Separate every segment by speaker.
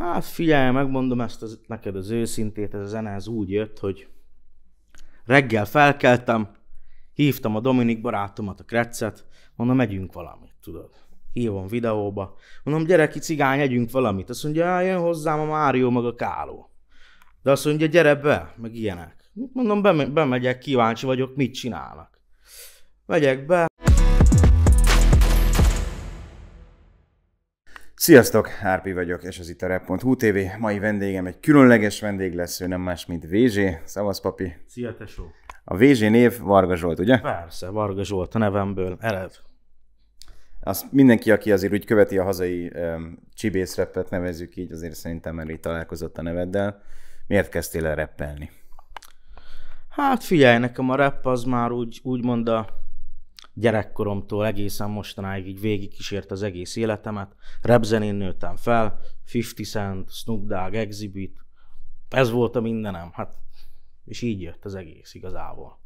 Speaker 1: Hát figyelj, megmondom ezt az, neked az őszintét, ez a zene ez úgy jött, hogy reggel felkeltem, hívtam a Dominik barátomat, a Kretszet, mondom, megyünk valamit, tudod. Hívom videóba, mondom, gyere ki cigány, együnk valamit. Azt mondja, jön hozzám a Mário, meg a Káló. De azt mondja, gyere be, meg ilyenek. Mondom, bemegyek, kíváncsi vagyok, mit csinálnak. Megyek be,
Speaker 2: Sziasztok, Hárpi vagyok, és ez itt a Rep.hu TV. Mai vendégem egy különleges vendég lesz, ő nem más, mint Vézsé. Szavasz, papi.
Speaker 1: Szia, tesó.
Speaker 2: A Vézsé név Varga Zsolt, ugye? Persze, Varga Zsolt a nevemből, elev. Azt mindenki, aki azért úgy követi a hazai um, repet, nevezzük
Speaker 1: így, azért szerintem már így találkozott a neveddel. Miért kezdtél el reppelni? Hát figyelj, nekem a rep az már úgy, úgymond a gyerekkoromtól egészen mostanáig így végigkísért az egész életemet. Repzenén nőttem fel, 50 Cent, Snoop Dogg, Exhibit, ez volt a mindenem, hát, és így jött az egész igazából.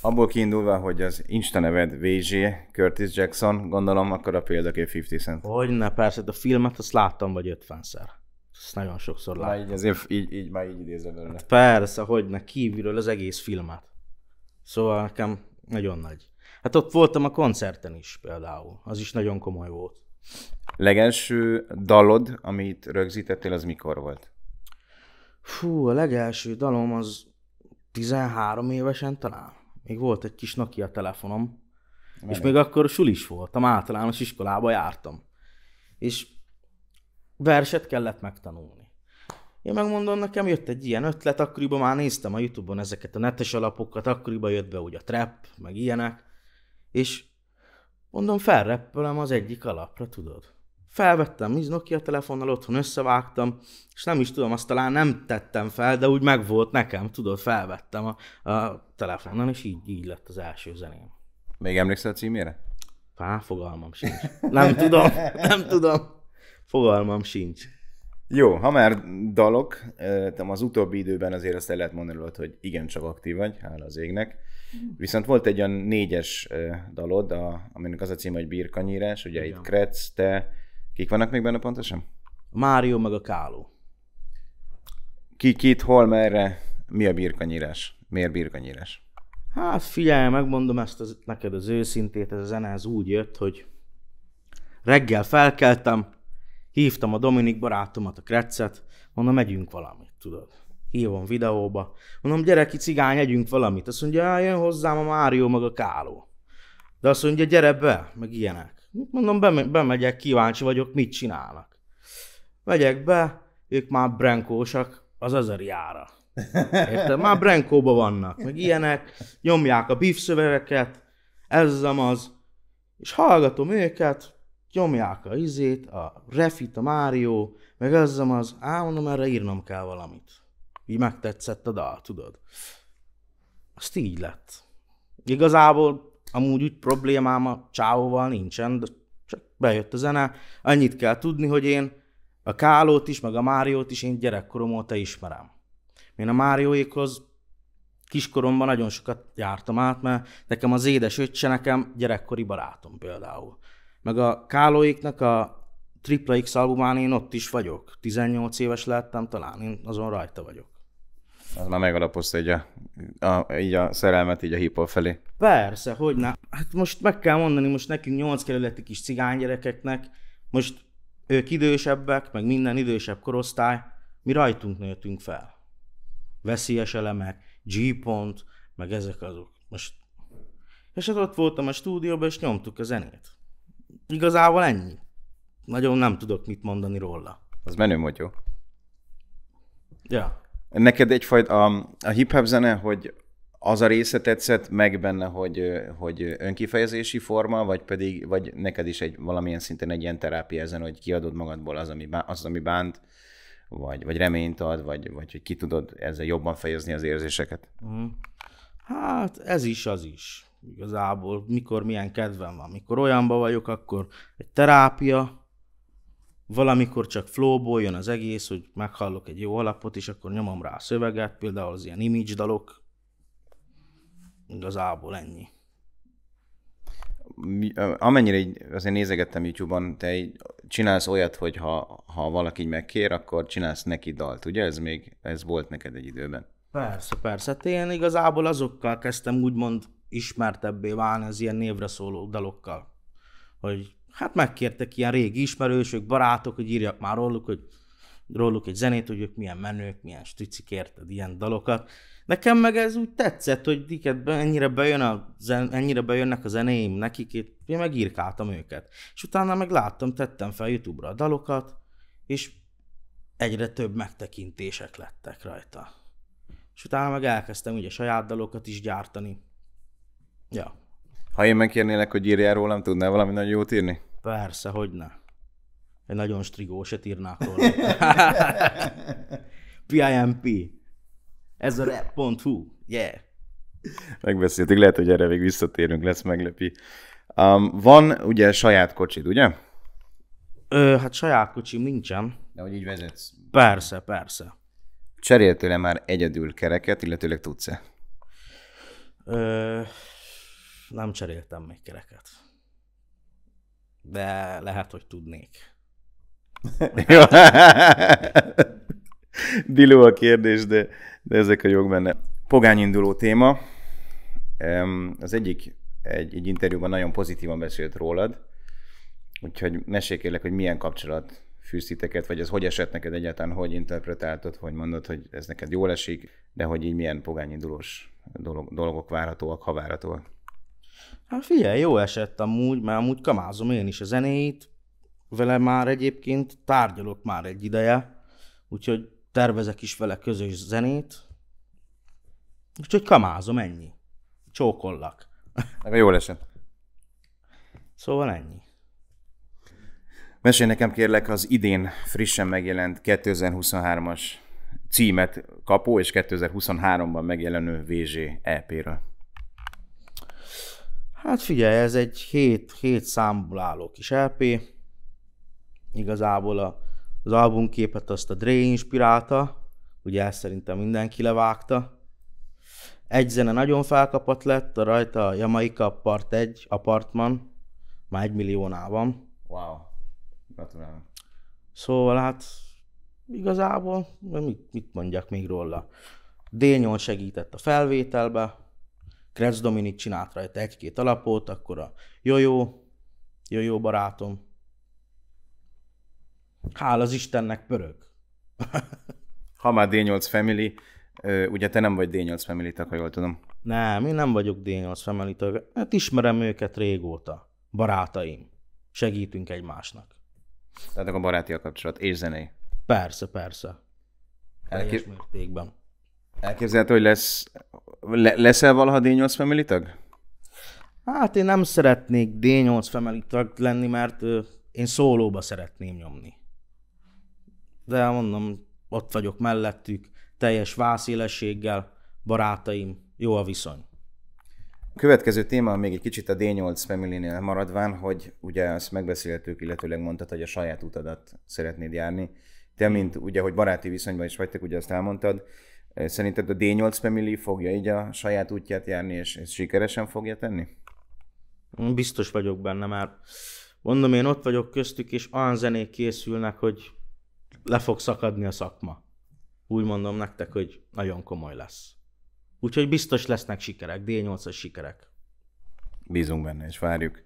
Speaker 2: Abból kiindulva, hogy az Insta neved VG, Curtis Jackson, gondolom akkor a példakép 50 Cent.
Speaker 1: Hogyne, persze, de hát a filmet azt láttam vagy 50-szer. Ezt nagyon sokszor láttam. Már így, azért, így, így, már így idézem Hát persze, hogyne, kívülről az egész filmet. Szóval nekem nagyon nagy Hát ott voltam a koncerten is például, az is nagyon komoly volt.
Speaker 2: Legelső dalod, amit rögzítettél, az mikor volt?
Speaker 1: Fú, a legelső dalom az 13 évesen talán. Még volt egy kis Nokia telefonom, Menj. és még akkor sulis voltam, általános iskolába jártam. És verset kellett megtanulni. Én megmondom, nekem jött egy ilyen ötlet, akkoriban már néztem a Youtube-on ezeket a netes alapokat, akkoriban jött be ugye a trap, meg ilyenek, és mondom, felreppelem az egyik alapra, tudod. Felvettem így Nokia telefonnal, otthon összevágtam, és nem is tudom, azt talán nem tettem fel, de úgy megvolt nekem, tudod, felvettem a, a telefonnal, és így, így lett az első zeném. Még emlékszel a címére? Pá, fogalmam sincs. Nem tudom, nem tudom. Fogalmam sincs.
Speaker 2: Jó, ha már dalok, az utóbbi időben azért azt el lehet mondani, hogy igencsak aktív vagy, hála az égnek. Hm. Viszont volt egy olyan négyes dalod, a, aminek az a címe hogy Birkanyírás, ugye Igen. itt Kretz, te, kik vannak még benne pontosan? Mário meg a Káló. Ki, kit, hol, merre, mi a birkanyírás? Miért birkanyírás?
Speaker 1: Hát figyelj, megmondom ezt az, neked az őszintét, ez a zene ez úgy jött, hogy reggel felkeltem, hívtam a Dominik barátomat, a Kretzet, mondom, megyünk valamit, tudod hívom videóba. Mondom, gyere ki cigány, együnk valamit. Azt mondja, jön hozzám a Mário meg a Káló. De azt mondja, gyere be, meg ilyenek. Mondom, bemegyek, kíváncsi vagyok, mit csinálnak. Megyek be, ők már brenkósak az jára. Érted? Már brenkóba vannak, meg ilyenek, nyomják a beef szövegeket, ez az az, és hallgatom őket, nyomják a izét, a refit, a Mário, meg ez az, á, erre írnom kell valamit így megtetszett a dal, tudod. Azt így lett. Igazából amúgy úgy problémám a csávóval nincsen, de csak bejött a zene. Annyit kell tudni, hogy én a Kálót is, meg a Máriót is én gyerekkorom óta ismerem. Én a Márióékhoz kiskoromban nagyon sokat jártam át, mert nekem az édes öccse nekem gyerekkori barátom például. Meg a Kálóéknak a triple X albumán én ott is vagyok. 18 éves lettem talán, én azon rajta vagyok
Speaker 2: az már megalapozta így a, a, így a szerelmet így a hipó felé.
Speaker 1: Persze, hogy ne. Hát most meg kell mondani, most nekünk nyolc kerületi kis cigánygyerekeknek, most ők idősebbek, meg minden idősebb korosztály, mi rajtunk nőttünk fel. Veszélyes elemek, G-pont, meg ezek azok. Most és hát ott voltam a stúdióban, és nyomtuk a zenét. Igazából ennyi. Nagyon nem tudok mit mondani róla.
Speaker 2: Az menő motyó. Ja. Neked egyfajta a, a hip-hop zene, hogy az a része tetszett meg benne, hogy, hogy önkifejezési forma, vagy pedig, vagy neked is egy valamilyen szinten egy ilyen terápia ezen, hogy kiadod magadból az, ami, az, ami bánt, vagy, vagy reményt ad, vagy, vagy hogy ki tudod ezzel jobban fejezni az érzéseket?
Speaker 1: Mhm. Hát ez is, az is. Igazából mikor milyen kedvem van. Mikor olyanba vagyok, akkor egy terápia, valamikor csak flowból jön az egész, hogy meghallok egy jó alapot, és akkor nyomom rá a szöveget, például az ilyen image dalok, igazából ennyi.
Speaker 2: Amennyire azért nézegettem YouTube-on, te így csinálsz olyat, hogy ha, ha valaki megkér, akkor csinálsz neki dalt, ugye? Ez még, ez volt neked egy időben.
Speaker 1: Persze, persze. Hát én igazából azokkal kezdtem úgymond ismertebbé válni az ilyen névre szóló dalokkal hogy hát megkértek ilyen régi ismerősök, barátok, hogy írjak már róluk, hogy róluk egy zenét, hogy ők milyen menők, milyen stricik, érted, ilyen dalokat. Nekem meg ez úgy tetszett, hogy diket ennyire, bejön a zen, ennyire bejönnek a zenéim nekik, én megírkáltam őket. És utána meg láttam, tettem fel Youtube-ra a dalokat, és egyre több megtekintések lettek rajta. És utána meg elkezdtem ugye saját dalokat is gyártani.
Speaker 2: Ja, ha én megkérnélek, hogy írjál rólam, tudnál
Speaker 1: valami nagyon jót írni? Persze, hogy ne. Egy nagyon strigóset írnák róla. PIMP. Ez a rap.hu. Yeah.
Speaker 2: Megbeszéltük, lehet, hogy erre még visszatérünk, lesz meglepi. Um, van ugye saját kocsid, ugye?
Speaker 1: Ö, hát saját kocsim nincsen. De hogy így vezetsz? Persze, persze.
Speaker 2: Cseréltél-e már egyedül kereket, illetőleg tudsz-e?
Speaker 1: Ö, nem cseréltem még kereket. De lehet, hogy tudnék.
Speaker 2: Jó. Diló a kérdés, de, de ezek a jog benne. Pogányinduló téma. Az egyik egy, egy interjúban nagyon pozitívan beszélt rólad, úgyhogy mesélj kérlek, hogy milyen kapcsolat fűztiteket, vagy ez hogy esett neked egyáltalán, hogy interpretáltad, hogy mondod, hogy ez neked jól esik, de hogy így milyen pogányindulós dolog, dolgok várhatóak, ha várhatóak.
Speaker 1: Hát figyelj, jó esett amúgy, mert amúgy kamázom én is a zenéit, vele már egyébként tárgyalok már egy ideje, úgyhogy tervezek is vele közös zenét, úgyhogy kamázom ennyi. Csókollak. jó esett. Szóval
Speaker 2: ennyi. Mesélj nekem kérlek az idén frissen megjelent 2023-as címet kapó és 2023-ban megjelenő VZ EP-ről.
Speaker 1: Hát figyelj, ez egy 7, 7 számból álló kis LP. Igazából a, az albumképet azt a Dre inspirálta, ugye ezt szerintem mindenki levágta. Egy zene nagyon felkapott lett, a rajta a Jamaica Part 1, Apartman, már egy milliónál van. Wow, gratulálom. Szóval hát igazából mit, mit mondjak még róla. D8 segített a felvételbe, Kretz Dominik csinált rajta egy-két alapot, akkor a Jojo, Jojo barátom, hál az Istennek pörög.
Speaker 2: ha már D8 Family, ugye te nem vagy D8 Family ha jól
Speaker 1: tudom. Nem, én nem vagyok D8 Family tag. Hát ismerem őket régóta. Barátaim. Segítünk egymásnak. Tehát akkor baráti a kapcsolat, és zenei. Persze, persze. Teljes mértékben. Elképzelhető, hogy lesz,
Speaker 2: le, leszel valaha D8 family tag?
Speaker 1: Hát én nem szeretnék D8 family tag lenni, mert ö, én szólóba szeretném nyomni. De mondom, ott vagyok mellettük, teljes vászélességgel, barátaim, jó a viszony.
Speaker 2: A következő téma még egy kicsit a D8 family maradván, hogy ugye azt megbeszéltük, illetőleg mondtad, hogy a saját utadat szeretnéd járni. Te, mint ugye, hogy baráti viszonyban is vagytok, ugye azt elmondtad, Szerinted a D8 Family fogja így a
Speaker 1: saját útját járni, és, és sikeresen fogja tenni? Biztos vagyok benne már. Mondom, én ott vagyok köztük, és olyan zenék készülnek, hogy le fog szakadni a szakma. Úgy mondom nektek, hogy nagyon komoly lesz. Úgyhogy biztos lesznek sikerek, D8-as sikerek.
Speaker 2: Bízunk benne, és várjuk.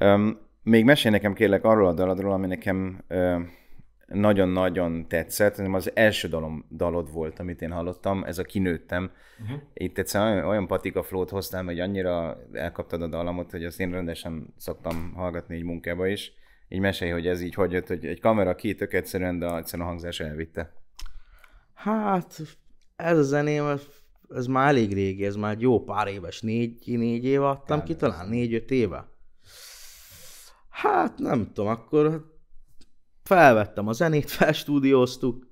Speaker 2: Um, még mesél nekem kérlek arról a daladról, ami nekem uh, nagyon-nagyon tetszett. Az első dalom, dalod volt, amit én hallottam, ez a Kinőttem. Uh-huh. Itt egyszerűen olyan, olyan patika flót hoztam, hogy annyira elkaptad a dalamot, hogy azt én rendesen szoktam hallgatni egy munkába is. Így mesélj, hogy ez így hogy jött, hogy egy kamera ki, tök egyszerűen, de egyszerűen a hangzás
Speaker 1: elvitte. Hát, ez a zeném, ez már elég régi, ez már jó pár éves, négy, négy éve adtam Kár ki, talán négy-öt éve. Hát nem tudom, akkor felvettem a zenét, felstúdióztuk,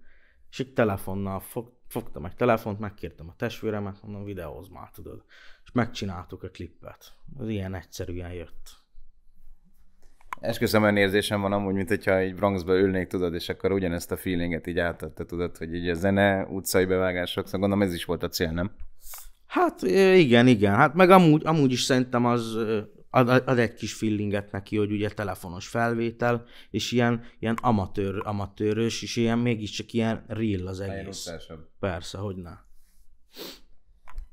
Speaker 1: és egy telefonnal fog, fogtam egy telefont, megkértem a testvéremet, mondom, videóz már, tudod. És megcsináltuk a klippet. Az ilyen egyszerűen jött.
Speaker 2: Esküszöm, olyan érzésem van amúgy, mint hogyha egy Bronxba ülnék, tudod, és akkor ugyanezt a feelinget így
Speaker 1: átadta, tudod, hogy így a zene, utcai bevágások, szóval gondolom ez is volt a cél, nem? Hát igen, igen. Hát meg amúgy, amúgy is szerintem az ad, ad egy kis feelinget neki, hogy ugye telefonos felvétel, és ilyen, ilyen amatőr, amatőrös, és ilyen mégiscsak ilyen real az egész. Persze, hogy ne.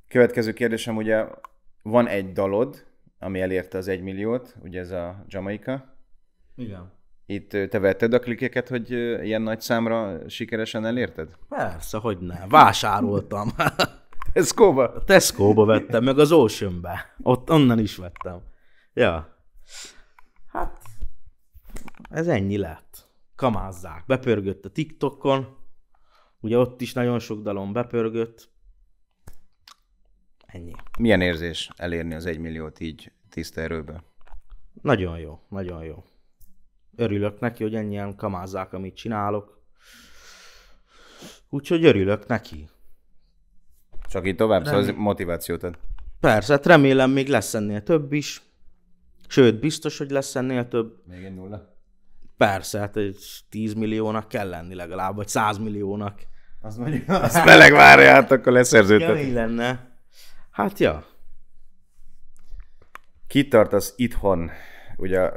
Speaker 1: Következő
Speaker 2: kérdésem, ugye van egy dalod, ami elérte az egymilliót, ugye ez a Jamaika. Igen. Itt te vetted a klikeket, hogy ilyen nagy számra
Speaker 1: sikeresen elérted? Persze, hogy ne. Vásároltam. Tesco-ba? Tesco-ba vettem, meg az Ocean-be. Ott onnan is vettem. Ja. Hát, ez ennyi lett. Kamázzák. Bepörgött a TikTokon, ugye ott is nagyon sok dalon bepörgött. Ennyi. Milyen érzés elérni az egymilliót így tiszta erőből? Nagyon jó, nagyon jó. Örülök neki, hogy ennyien kamázzák, amit csinálok. Úgyhogy örülök neki. Csak így tovább, Remé... szóval motivációt ad. Persze, hát remélem még lesz ennél több is. Sőt, biztos, hogy lesz ennél több. Még egy nulla? Persze, hát egy 10 milliónak kell lenni legalább, vagy 100 milliónak. Az mondjuk. Azt meleg várját, akkor leszerződtet. Kemény lenne.
Speaker 2: Hát ja. Kitartasz itthon? Ugye,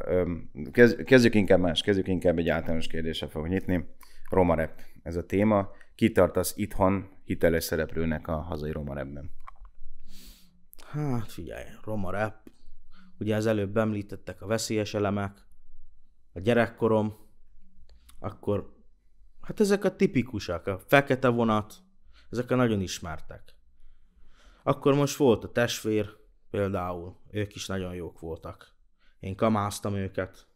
Speaker 2: kezdjük inkább más, kezdjük inkább egy általános kérdése fog nyitni. Roma rep, ez a téma. Kitartasz itthon hiteles szereplőnek a hazai Roma repben?
Speaker 1: Hát figyelj, Roma rep, ugye az előbb említettek a veszélyes elemek, a gyerekkorom, akkor hát ezek a tipikusak, a fekete vonat, ezek a nagyon ismertek. Akkor most volt a testvér, például, ők is nagyon jók voltak. Én kamáztam őket.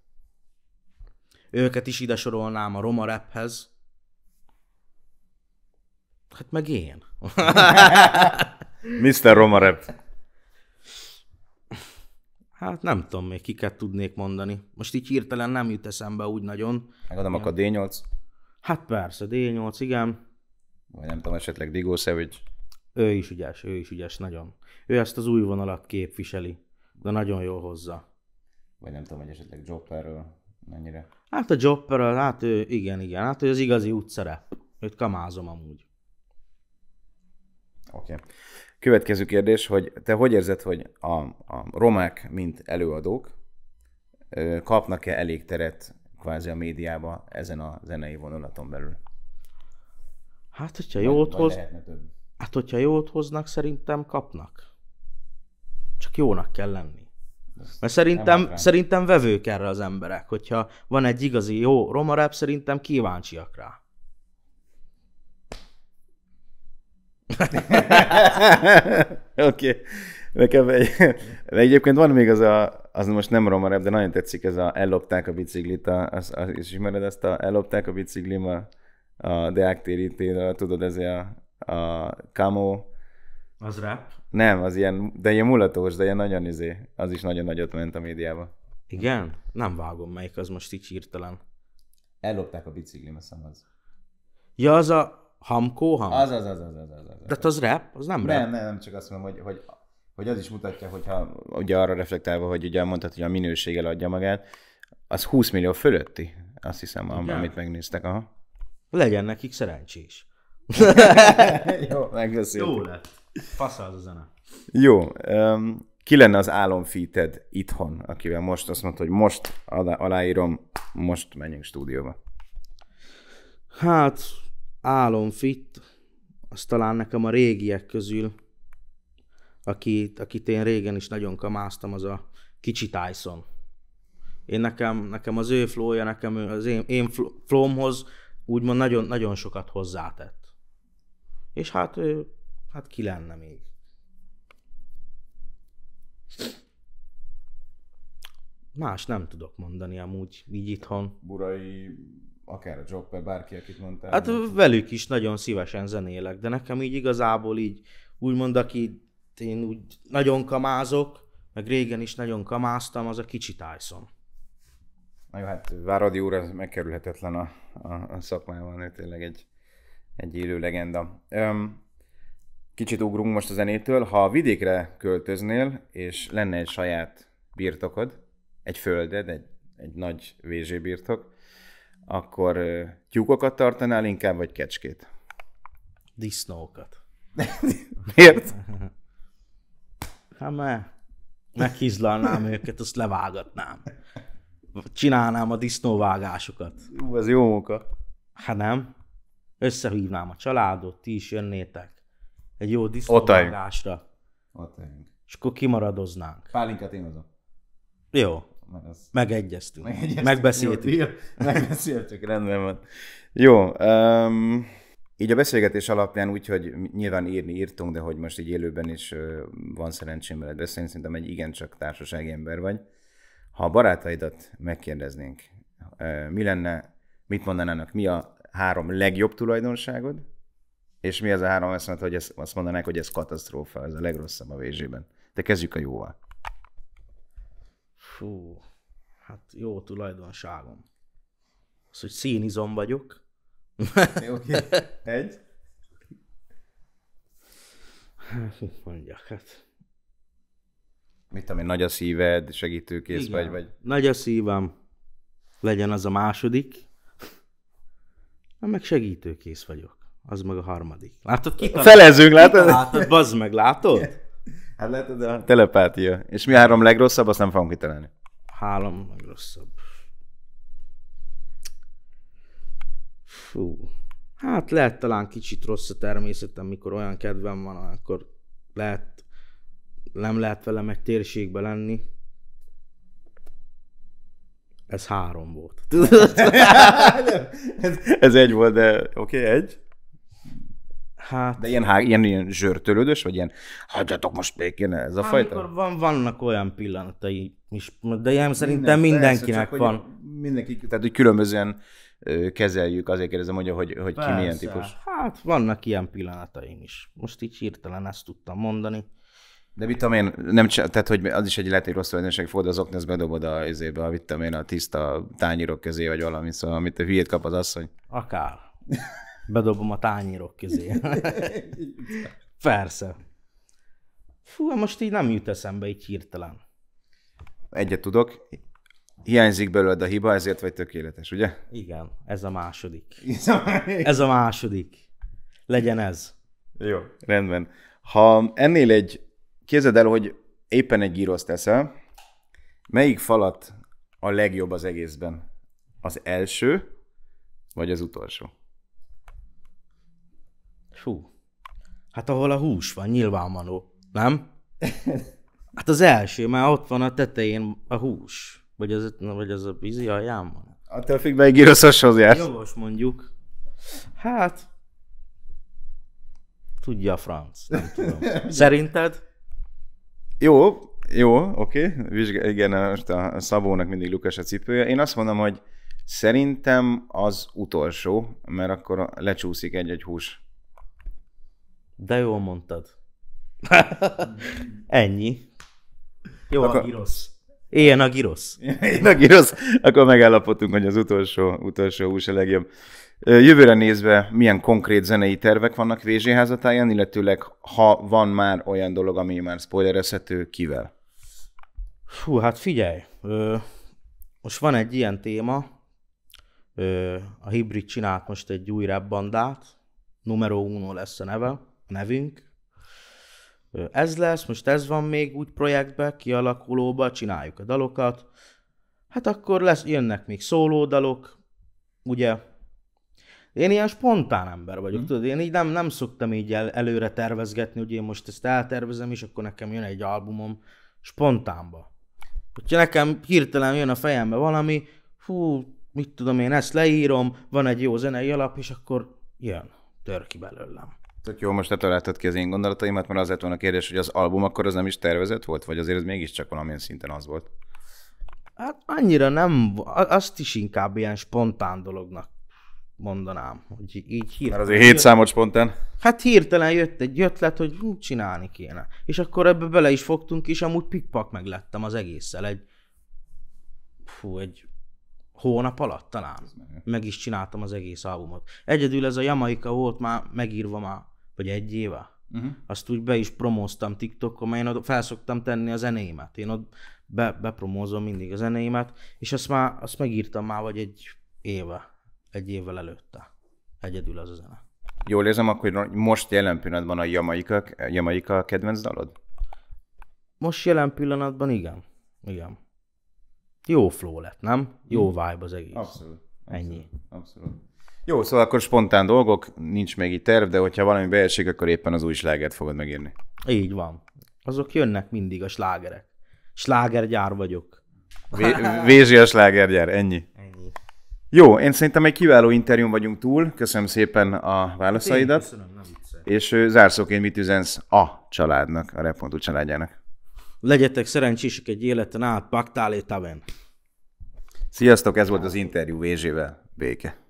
Speaker 1: Őket is ide sorolnám a roma rephez. Hát meg én.
Speaker 2: Mr. Roma rap.
Speaker 1: Hát nem tudom még, kiket tudnék mondani. Most így hirtelen nem jut eszembe úgy nagyon. Megadom, akkor D8? Hát persze, D8, igen. Vagy nem tudom, esetleg digo Savage? Ő is ügyes, ő is ügyes, nagyon. Ő ezt az új vonalat képviseli, de nagyon jól hozza. Vagy nem tudom, hogy esetleg Jopperről mennyire. Hát a Jopperről, hát ő, igen, igen, hát ő az igazi utcere. Őt kamázom amúgy. Oké. Okay. Következő kérdés,
Speaker 2: hogy te hogy érzed, hogy a, a romák, mint előadók, kapnak-e elég teret kvázi a médiába ezen a zenei vonulaton belül?
Speaker 1: Hát, hogyha vagy, jót hoz... Hát, hogyha jót hoznak, szerintem kapnak. Csak jónak kell lenni. Ezt Mert szerintem, szerintem vevők erre az emberek. Hogyha van egy igazi jó roma rap, szerintem kíváncsiak rá. Oké.
Speaker 2: okay. Nekem egy, de egyébként van még az a, az most nem romarebb, de nagyon tetszik ez a ellopták a biciklit, a, az, az, és ismered ezt a ellopták a biciklim a, a Deák tudod, ez a, a kamó. Az rap? Nem, az ilyen, de ilyen mulatós, de ilyen nagyon izé, az is nagyon nagyot ment a médiába.
Speaker 1: Igen? Nem vágom, melyik az most így hirtelen. Ellopták a biciklim, azt az. Ja, az a, Hamkó ham? Az, az, az, az, az, az, az. De az rap? Az nem rap? Nem, nem, nem csak azt mondom, hogy,
Speaker 2: hogy, hogy az is mutatja, hogyha ugye arra reflektálva, hogy ugye mondtad, hogy a minőség adja magát, az 20 millió fölötti, azt hiszem, am, amit megnéztek. Aha.
Speaker 1: Legyen nekik szerencsés. Jó, megköszönjük. Jó lett. Faszal az a zene.
Speaker 2: Jó. Um, ki lenne az álomfíted itthon, akivel most azt mondta, hogy most
Speaker 1: alá, aláírom, most menjünk stúdióba? Hát, Álomfit, az talán nekem a régiek közül, akit, akit én régen is nagyon kamáztam, az a kicsi Tyson. Én nekem, nekem az ő flója, nekem az én, én flómhoz úgymond nagyon, nagyon sokat hozzátett. És hát ő, hát ki lenne még? Más nem tudok mondani amúgy, így itthon. Burai akár a Joppe, bárki, akit mondtál. Hát nem velük is nagyon szívesen zenélek, de nekem így igazából így úgymond, aki én úgy nagyon kamázok, meg régen is nagyon kamáztam, az a kicsi Tyson.
Speaker 2: Na jó, hát Váradi úr, az megkerülhetetlen a, a, a szakmában, ő tényleg egy, egy élő legenda. Öm, kicsit ugrunk most a zenétől. Ha a vidékre költöznél, és lenne egy saját birtokod, egy földed, egy, egy nagy vézsébirtok, birtok, akkor tyúkokat tartanál inkább, vagy
Speaker 1: kecskét? Disznókat. Miért? Hát mert meghizlalnám őket, azt levágatnám. Csinálnám a disznóvágásokat. Ú, ez jó munka. Hát nem. Összehívnám a családot, ti is jönnétek. Egy jó disznóvágásra. Ott És akkor kimaradoznánk. Pálinkat én hozom. Jó mert ez... Megegyeztünk. Megegyeztünk. Megbeszéltük. Jó, megbeszéltük, rendben van. Jó, um,
Speaker 2: így a beszélgetés alapján úgy, hogy nyilván írni írtunk, de hogy most így élőben is van szerencsém veled beszélni, szerintem egy igencsak társasági ember vagy. Ha a barátaidat megkérdeznénk, mi lenne, mit mondanának, mi a három legjobb tulajdonságod, és mi az a három eszmet, hogy ezt, azt mondanák, hogy ez katasztrófa, ez a legrosszabb a vézsében. De kezdjük a jóval.
Speaker 1: Fú, hát jó tulajdonságom. Az, hogy színizom vagyok. Oké, egy. Hát, mit mondjak, hát... Mit tudom én, nagy a szíved, segítőkész Igen. vagy, vagy... Nagy a szívem, legyen az a második. Na, hát meg segítőkész vagyok. Az meg a harmadik. Látod, ki Felezünk, látod? Látod, bazd meg, látod? Hát lehet, a
Speaker 2: telepátia. És mi három legrosszabb, azt nem fogom kitalálni.
Speaker 1: Három legrosszabb. Fú. Hát lehet talán kicsit rossz a természetem, mikor olyan kedvem van, akkor lehet, nem lehet velem egy térségbe lenni. Ez három volt. ez, ez egy volt, de oké, okay, egy. Hát, De ilyen,
Speaker 2: ilyen, ilyen zsörtölődös, vagy ilyen hagyjatok most békén ez a fajta?
Speaker 1: Van, vannak olyan pillanatai is, de ilyen szerintem Minden, mindenkinek persze, van.
Speaker 2: Hogy mindenki, tehát hogy különbözően kezeljük, azért kérdezem, hogy, hogy, hogy ki milyen típus.
Speaker 1: Hát vannak ilyen pillanataim is. Most így hirtelen ezt tudtam mondani.
Speaker 2: De mit tudom én, nem, tehát hogy az is egy lehet, hogy rossz tulajdonság, fogod az oknesz, bedobod a izébe, a vittem én, a tiszta tányírok közé, vagy valami, szóval amit a hülyét kap az asszony.
Speaker 1: Akár. bedobom a tányérok közé. Persze. Fú, hát most így nem jut eszembe így hirtelen.
Speaker 2: Egyet tudok, hiányzik
Speaker 1: belőled a hiba, ezért vagy tökéletes, ugye? Igen, ez a második. ez a második. Legyen ez. Jó, rendben. Ha ennél egy,
Speaker 2: képzeld el, hogy éppen egy gíroszt teszel, melyik falat a legjobb
Speaker 1: az egészben? Az első, vagy az utolsó? Fú. Hát ahol a hús van, nyilvánvaló. Nem? Hát az első, már ott van a tetején a hús. Vagy az, vagy az a vízi alján van. Attól függ, melyik gyroszoshoz jársz. Jogos mondjuk. Hát... Tudja a franc, nem tudom. Szerinted?
Speaker 2: Jó, jó, oké. Okay. igen, most a Szabónak mindig Lukas a cipője. Én azt mondom, hogy szerintem az utolsó, mert akkor lecsúszik
Speaker 1: egy-egy hús. De jól mondtad. Ennyi. Jó, Akkor... a girosz. Ilyen a girosz. Ilyen a girosz.
Speaker 2: Akkor megállapodtunk, hogy az utolsó, utolsó hús a legjobb. Jövőre nézve milyen konkrét zenei tervek vannak VZ házatáján, illetőleg ha van már olyan dolog, ami már spoilerezhető, kivel?
Speaker 1: Hú, hát figyelj, ö, most van egy ilyen téma, ö, a Hibrid csinált most egy új rap bandát, Numero Uno lesz a neve, nevünk. Ez lesz, most ez van még úgy projektbe, kialakulóba, csináljuk a dalokat. Hát akkor lesz, jönnek még szóló dalok, ugye? Én ilyen spontán ember vagyok, mm. tudod, én így nem, nem szoktam így el, előre tervezgetni, hogy én most ezt eltervezem, és akkor nekem jön egy albumom spontánba. Hogyha nekem hirtelen jön a fejembe valami, fú, mit tudom én, ezt leírom, van egy jó zenei alap, és akkor jön, tör ki belőlem.
Speaker 2: Tök jó, most te találtad ki az én gondolataimat, mert az lett volna a kérdés, hogy az album akkor az nem is tervezett volt, vagy azért ez mégiscsak valamilyen szinten az volt?
Speaker 1: Hát annyira nem, azt is inkább ilyen spontán dolognak mondanám, hogy így hirtelen. Hát azért hét számot spontán. Hát hirtelen jött egy ötlet, hogy úgy csinálni kéne. És akkor ebbe bele is fogtunk, és amúgy pikpak meglettem az egésszel egy, fú, egy hónap alatt talán. Meg is csináltam az egész albumot. Egyedül ez a Jamaika volt már megírva már vagy egy éve, uh-huh. azt úgy be is promóztam TikTokon, mert én ott felszoktam tenni a zenéimet. Én ott be, bepromózom mindig a zenéimet, és azt már azt megírtam már vagy egy éve, egy évvel előtte. Egyedül az a zene.
Speaker 2: Jól érzem, akkor most jelen pillanatban a Jamaika, Jamaika a kedvenc dalod?
Speaker 1: Most jelen pillanatban igen. Igen. Jó flow lett, nem? Jó mhm. vibe az egész. Abszolút. Abszolút. Ennyi. Abszolút.
Speaker 2: Jó, szóval akkor spontán dolgok, nincs még itt terv, de hogyha valami beesik, akkor éppen az új slágert fogod megírni. Így van.
Speaker 1: Azok jönnek mindig a slágerek. Slágergyár vagyok. Vé-
Speaker 2: Vézsi a slágergyár, ennyi. ennyi. Jó, én szerintem egy kiváló interjún vagyunk túl. Köszönöm szépen a válaszaidat. Én köszönöm, nem És zárszóként mit üzensz a családnak, a Repontú családjának?
Speaker 1: Legyetek szerencsések egy életen át, paktálé taven.
Speaker 2: Sziasztok, ez volt az interjú Vézsével. Béke.